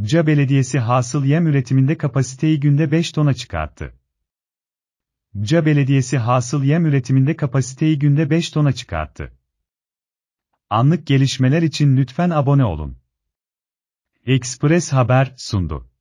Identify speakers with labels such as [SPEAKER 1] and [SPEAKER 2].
[SPEAKER 1] Ca Belediyesi hasıl yem üretiminde kapasiteyi günde 5 tona çıkarttı. Ca Belediyesi hasıl yem üretiminde kapasiteyi günde 5 tona çıkarttı. Anlık gelişmeler için lütfen abone olun.
[SPEAKER 2] Express Haber sundu.